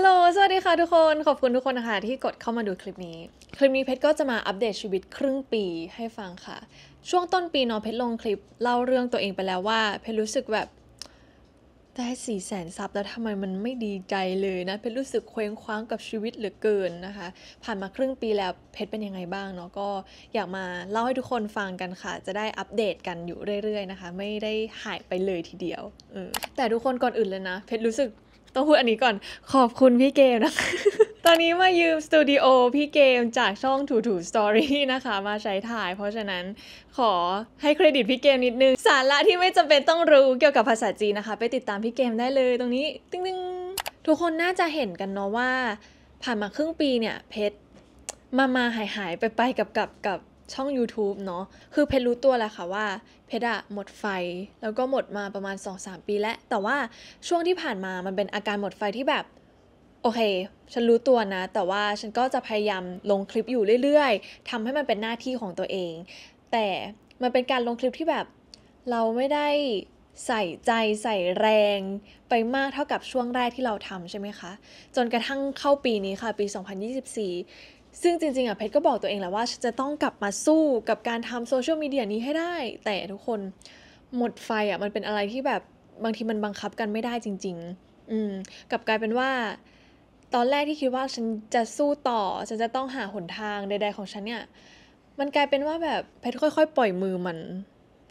ฮัลโหล สวัสดีค่ะทุกคน ขอบคุณทุกคนนะคะที่กดเข้ามาดูคลิปนี้ คลิปนี้เพชรก็จะมาอัปเดตชีวิตครึ่งปีให้ฟังค่ะ ช่วงต้นปีเนาะเพชรลงคลิปเล่าเรื่องตัวเองไปแล้วว่า เพชรรู้สึกแบบ ได้สี่แสนซับแล้วทำไมมันไม่ดีใจเลยนะ เพชรรู้สึกเคว้งคว้างกับชีวิตเหลือเกินนะคะ ผ่านมาครึ่งปีแล้วเพชรเป็นยังไงบ้างเนาะก็อยากมาเล่าให้ทุกคนฟังกันค่ะ จะได้อัปเดตกันอยู่เรื่อย ๆนะคะ ไม่ได้หายไปเลยทีเดียว แต่ทุกคนก่อนอื่นเลยนะเพชรรู้สึกต้องพูดอันนี้ก่อนขอบคุณพี่เกมนะตอนนี้มายืมสตูดิโอพี่เกมจากช่องถูถูสตอรี่นะคะ มาใช้ถ่ายเพราะฉะนั้นขอให้เครดิตพี่เกมนิดนึง สาระที่ไม่จำเป็นต้องรู้เกี่ยวกับภาษาจีนนะคะ ไปติดตามพี่เกมได้เลยตรงนี้ตึ้งๆทุกคนน่าจะเห็นกันเนาะว่า ผ่านมาครึ่งปีเนี่ยเพชรมามาหายหายไปไปกับกับกับช่อง YouTube เนาะ คือเพชรรู้ตัวแล้วค่ะว่าเพชรอะหมดไฟ แล้วก็หมดมาประมาณ 2-3 ปีแล้ว แต่ว่าช่วงที่ผ่านมามันเป็นอาการหมดไฟที่แบบ โอเค ฉันรู้ตัวนะ แต่ว่าฉันก็จะพยายามลงคลิปอยู่เรื่อยๆทำให้มันเป็นหน้าที่ของตัวเอง แต่ มันเป็นการลงคลิปที่แบบ เราไม่ได้ใส่ใจใส่แรงไปมากเท่ากับช่วงแรกที่เราทำใช่ไหมคะ จนกระทั่งเข้าปีนี้ค่ะปี2024ซึ่งจริงๆอ่ะเพชรก็บอกตัวเองแหละว่าจะต้องกลับมาสู้กับการทำโซเชียลมีเดียนี้ให้ได้แต่ทุกคน หมดไฟอ่ะมันเป็นอะไรที่แบบบางทีมันบังคับกันไม่ได้จริง ๆ อืมกับกลายเป็นว่า ตอนแรกที่คิดว่าฉันจะสู้ต่อ ฉันจะต้องหาหนทางใดๆของฉันเนี่ย มันกลายเป็นว่าแบบเพชรค่อยๆปล่อยมือมัน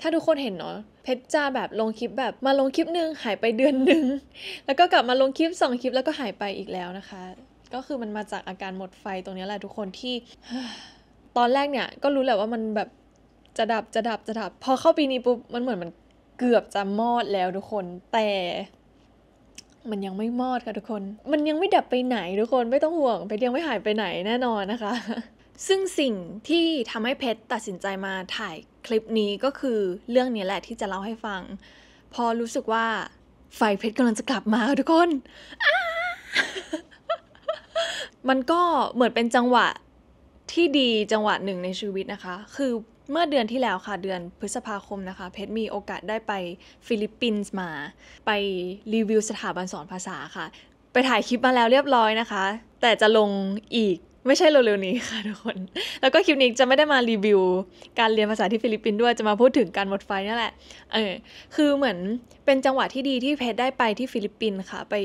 ถ้าทุกคนเห็นเนาะเพชรจะแบบลงคลิปแบบ มาลงคลิปหนึ่งหายไปเดือนหนึ่งแล้วก็กลับมาลงคลิปสองคลิป แล้วก็หายไปอีกแล้วนะคะก็คือมันมาจากอาการหมดไฟตรงนี้แหละทุกคนที่ ตอนแรกเนี่ยก็รู้แหละว่ามันแบบจะดับจะดับจะดับ พอเข้าปีนี้ปุ๊บมันเหมือนมันเกือบจะมอดแล้วทุกคน แต่ มันยังไม่มอดค่ะทุกคน มันยังไม่ดับไปไหนทุกคนไม่ต้องห่วงเพชรยังไม่หายไปไหนแน่นอนนะคะ ซึ่งสิ่งที่ทำให้เพชรตัดสินใจมาถ่ายคลิปนี้ก็คือเรื่องนี้แหละที่จะเล่าให้ฟัง พอรู้สึกว่าไฟเพชรกำลังจะกลับมาทุกคนอ้ามันก็เหมือนเป็นจังหวะที่ดีจังหวะหนึ่งในชีวิตนะคะ คือเมื่อเดือนที่แล้วค่ะ เดือนพฤษภาคมนะคะ เพชรมีโอกาสได้ไปฟิลิปปินส์มา ไปรีวิวสถาบันสอนภาษาค่ะ ไปถ่ายคลิปมาแล้วเรียบร้อยนะคะ แต่จะลงอีกไม่ใช่เร็วๆนี้ค่ะทุกคนแล้วก็คลิปนี้จะไม่ได้มารีวิวการเรียนภาษาที่ฟิลิปปินส์ด้วยจะมาพูดถึงการหมดไฟนั่นแหละเออคือเหมือนเป็นจังหวะที่ดีที่เพชรได้ไปที่ฟิลิปปินส์ค่ะ ไป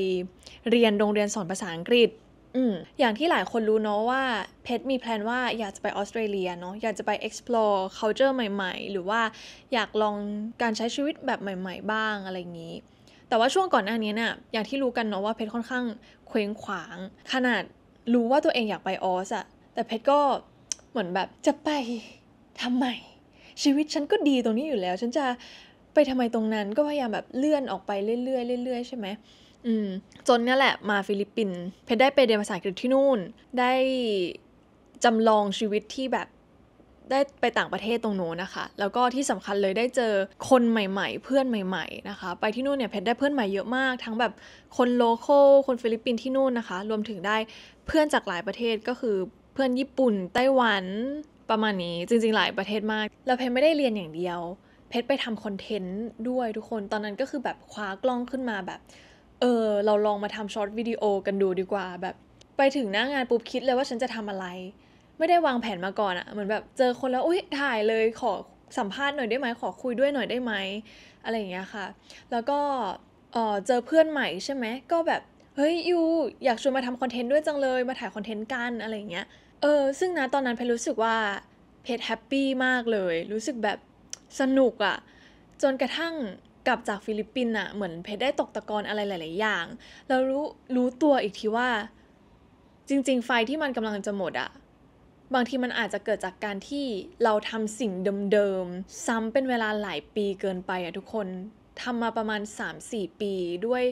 เรียนโรงเรียนสอนภาษาอังกฤษอืมอย่างที่หลายคนรู้เนาะว่าเพชรมีแพลนว่าอยากจะไปออสเตรเลียเนาะอยากจะไป explore culture ใหม่ ๆ หรือว่าอยากลองการใช้ชีวิตแบบใหม่ ๆ บ้างอะไรอย่างนี้ แต่ว่าช่วงก่อนหน้านี้เนี่ยอย่างที่รู้กันเนาะว่าเพชรค่อนข้างเคว้งขวาง ขนาดรู้ว่าตัวเองอยากไปออสอะแต่เพชรก็เหมือนแบบจะไปทำไมชีวิตฉันก็ดีตรงนี้อยู่แล้ว ฉันจะไปทำไมตรงนั้น ก็พยายามแบบเลื่อนออกไปเรื่อยๆเรื่อยๆใช่ไหมอืม จนเนี่ยแหละมาฟิลิปปินส์เพชรได้ไปเรียนภาษาอังกฤษที่นู่นได้จำลองชีวิตที่แบบได้ไปต่างประเทศตรงโน้นนะคะแล้วก็ที่สำคัญเลยได้เจอคนใหม่ๆ เพื่อนใหม่ๆนะคะไปที่นู่นเนี่ยเพชรได้เพื่อนใหม่เยอะมากทั้งแบบคนโลโก้คนฟิลิปปินส์ที่นู่นนะคะรวมถึงได้เพื่อนจากหลายประเทศก็คือเพื่อนญี่ปุ่นไต้หวันประมาณนี้จริงๆหลายประเทศมากแล้วเพชรไม่ได้เรียนอย่างเดียว เพชรไปทำคอนเทนต์ด้วยทุกคนตอนนั้นก็คือแบบคว้ากล้องขึ้นมาแบบเออเราลองมาทำช็อตวิดีโอกันดูดีกว่าแบบไปถึงหน้างานปุ๊บคิดเลยว่าฉันจะทำอะไร ไม่ได้วางแผนมาก่อนอะเหมือนแบบเจอคนแล้วอุ้ยถ่ายเลยขอสัมภาษณ์หน่อยได้ไหม ขอคุยด้วยหน่อยได้ไหม อะไรอย่างเงี้ยค่ะ แล้วก็เออเจอเพื่อนใหม่ใช่ไหมก็แบบ เฮ้ยยูอยากชวนมาทำคอนเทนต์ด้วยจังเลยมาถ่ายคอนเทนต์กันอะไรอย่างเงี้ยเออซึ่งนะตอนนั้นเพนรู้สึกว่าเพจแฮปปี้มากเลย รู้สึกแบบสนุกอะจนกระทั่งกลับจากฟิลิปปินส์อะเหมือนเพชรได้ตกตะกอนอะไรหลาย ๆอย่างแล้วรู้รู้ตัวอีกทีว่า จริงๆ ไฟที่มันกำลังจะหมดอะบางทีมันอาจจะเกิดจากการที่เราทำสิ่งเดิมๆ ซ้ำเป็นเวลาหลายปีเกินไปอะทุกคนทำมาประมาณ 3-4 ปีด้วย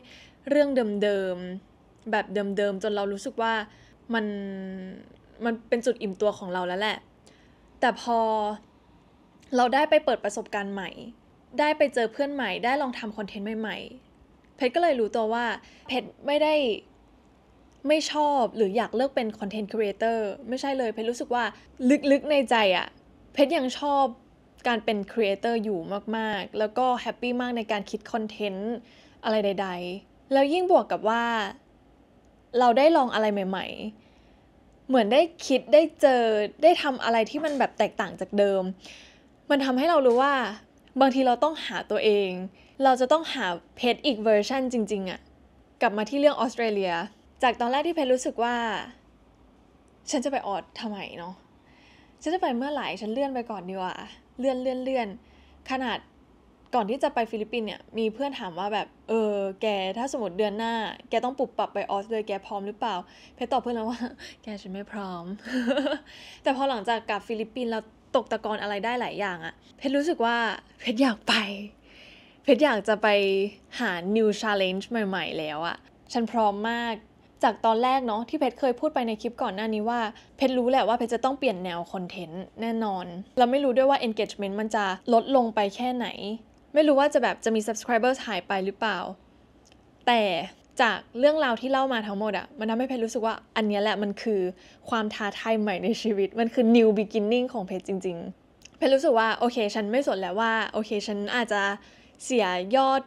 เรื่องเดิมๆ แบบเดิมๆ จนเรารู้สึกว่า มัน มันเป็นจุดอิ่มตัวของเราแล้วแหละ แต่พอเราได้ไปเปิดประสบการณ์ใหม่ได้ไปเจอเพื่อนใหม่ได้ลองทำคอนเทนต์ใหม่ๆ เพชรก็เลยรู้ตัวว่าเพชรไม่ได้ไม่ชอบหรืออยากเลิกเป็นคอนเทนต์ครีเอเตอร์ไม่ใช่เลยเพชรรู้สึกว่าลึกๆในใจอะเพชรยังชอบการเป็นครีเอเตอร์อยู่มากๆ แล้วก็แฮปปี้มากในการคิดคอนเทนต์อะไรใด ๆ แล้วยิ่งบวกกับว่า เราได้ลองอะไรใหม่ ๆ เหมือนได้คิดได้เจอได้ทำอะไรที่มันแบบแตกต่างจากเดิม มันทำให้เรารู้ว่าบางทีเราต้องหาตัวเอง เราจะต้องหาเพจอีกเวอร์ชันจริงๆอะกลับมาที่เรื่องออสเตรเลีย จากตอนแรกที่เพจรู้สึกว่า ฉันจะไปออดทำไมเนาะฉันจะไปเมื่อไหร่ ฉันเลื่อนไปก่อนดีกว่าเลื่อนเลื่อนเลื่อน ขนาดก่อนที่จะไปฟิลิปปินเนี่ย มีเพื่อนถามว่าแบบ เออ แก ถ้าสมมติเดือนหน้า แกต้องปรับปรับไปออสเลยแกพร้อมหรือเปล่า เพจตอบเพื่อนแล้วว่า แกฉันไม่พร้อม แต่พอหลังจากกลับฟิลิปปินส์แล้วตกตะกอนอะไรได้หลายอย่างอะเพชรรู้สึกว่า เพชรอยากไป เพชรอยากจะไปหา new challenge ใหม่ ๆแล้วอะฉันพร้อมมากจากตอนแรกเนาะที่เพชรเคยพูดไปในคลิปก่อนหน้านี้ว่า เพชรรู้แหละว่า เพชรจะต้องเปลี่ยนแนวคอนเทนต์แน่นอน เราไม่รู้ด้วยว่า engagement มันจะลดลงไปแค่ไหน ไม่รู้ว่าจะแบบจะมี subscribers หายไปหรือเปล่า แต่จากเรื่องราวที่เล่ามาทั้งหมดอะมันทำให้เพจรู้สึกว่าอันนี้แหละมันคือความท้าทายใหม่ในชีวิต มันคือ new beginning ของเพจจริง ๆ เพจรู้สึกว่า โอเคฉันไม่สนแล้วว่า โอเคฉันอาจจะเสียยอด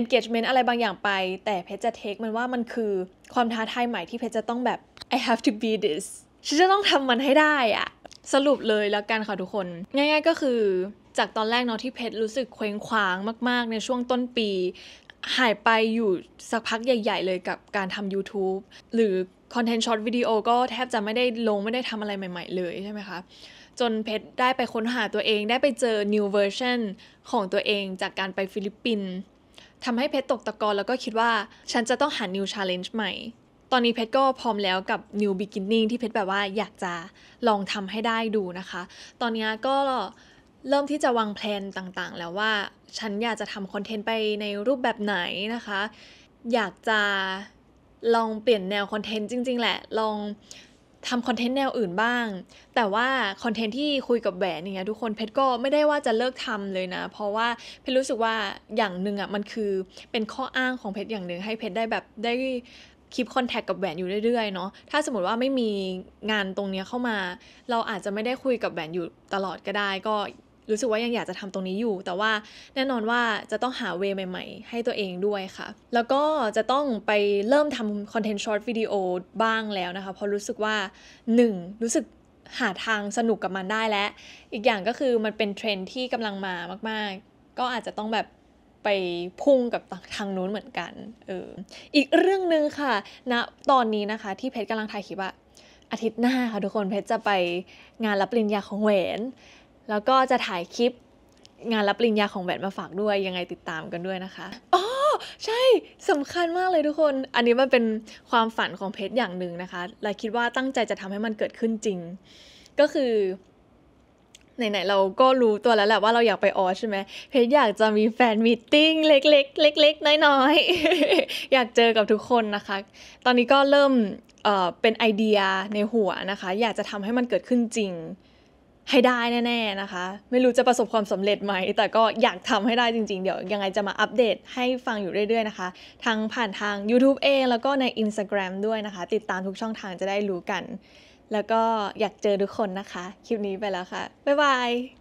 engagement อะไรบางอย่างไป แต่เพจจะเทคมันว่ามันคือความท้าทายใหม่ที่เพจจะต้องแบบ I have to be this ฉันจะต้องทำมันให้ได้อะสรุปเลยแล้วกันค่ะทุกคน ง่าย ๆ ก็คือจากตอนแรกเนาะที่เพชรรู้สึกเคว้งคว้างมาก ๆ ในช่วงต้นปีหายไปอยู่สักพักใหญ่ๆ เลยกับการทำ YouTube หรือคอนเทนต์ช็อตวิดีโอก็แทบจะไม่ได้ลงไม่ได้ทำอะไรใหม่ๆ เลยใช่ไหมคะจนเพชรได้ไปค้นหาตัวเองได้ไปเจอ new version ของตัวเองจากการไปฟิลิปปินส์ทำให้เพชรตกตะกอนแล้วก็คิดว่า ฉันจะต้องหา new challenge ใหม่ ตอนนี้เพชรก็พร้อมแล้วกับ new beginning ที่เพชรแบบว่าอยากจะลองทำให้ได้ดูนะคะ ตอนนี้ก็เริ่มที่จะวางแผนต่างๆแล้วว่าฉันอยากจะทำคอนเทนต์ไปในรูปแบบไหนนะคะ อยากจะลองเปลี่ยนแนวคอนเทนต์จริงๆแหละ ลองทำคอนเทนต์แนวอื่นบ้าง แต่ว่าคอนเทนต์ที่คุยกับแหวนเนี่ยทุกคนเพชรก็ไม่ได้ว่าจะเลิกทำเลยนะ เพราะว่าเพชรรู้สึกว่าอย่างหนึ่งอะ่ะมันคือเป็นข้ออ้างของเพชรอย่างหนึ่งให้เพชรได้แบบได้คลิปคอนแทคกับแหวนอยู่เรื่อยๆเนาะถ้าสมมติว่าไม่มีงานตรงเนี้ยเข้ามา เราอาจจะไม่ได้คุยกับแหวนอยู่ตลอดก็ได้ก็รู้สึกว่ายังอยากจะทำตรงนี้อยู่ แต่ว่าแน่นอนว่าจะต้องหาเวใหม่ ๆ ให้ตัวเองด้วยค่ะ แล้วก็จะต้องไปเริ่มทำคอนเทนต์ช็อตวิดีโอบ้างแล้วนะคะ เพราะรู้สึกว่า 1. รู้สึกหาทางสนุกกับมันได้และอีกอย่างก็คือมันเป็นเทรนที่กำลังมามากๆ ก็อาจจะต้องแบบไปพุ่งกับทางนู้นเหมือนกันเอออีกเรื่องหนึ่งค่ะณนะตอนนี้นะคะที่เพชรกำลังถ่ายคลิปอะอาทิตย์หน้าค่ะทุกคนเพชรจะไปงานรับปริญญาของแหวนแล้วก็จะถ่ายคลิปงานรับปริญญาของแบทมาฝากด้วย ยังไงติดตามกันด้วยนะคะอ๋อใช่สำคัญมากเลยทุกคน อันนี้มันเป็นความฝันของเพจอย่างหนึ่งนะคะ และคิดว่าตั้งใจจะทำให้มันเกิดขึ้นจริง ก็คือ ไหน ๆ เราก็รู้ตัวแล้วแหละว่าเราอยากไปออสใช่ไหมเพจอยากจะมีแฟนมิทติ้งเล็ก ๆ เล็กๆ น้อย ๆ อยากเจอกับทุกคนนะคะ ตอนนี้ก็เริ่มเเป็นไอเดียในหัวนะคะ อยากจะทำให้มันเกิดขึ้นจริงให้ได้แน่ ๆ นะคะ ไม่รู้จะประสบความสำเร็จไหม แต่ก็อยากทำให้ได้จริงๆ เดี๋ยว ยังไงจะมาอัปเดตให้ฟังอยู่เรื่อยๆนะคะทั้งผ่านทาง YouTube เองแล้วก็ใน Instagram ด้วยนะคะ ติดตามทุกช่องทางจะได้รู้กัน แล้วก็อยากเจอทุกคนนะคะ คลิปนี้ไปแล้วค่ะ บ๊ายบาย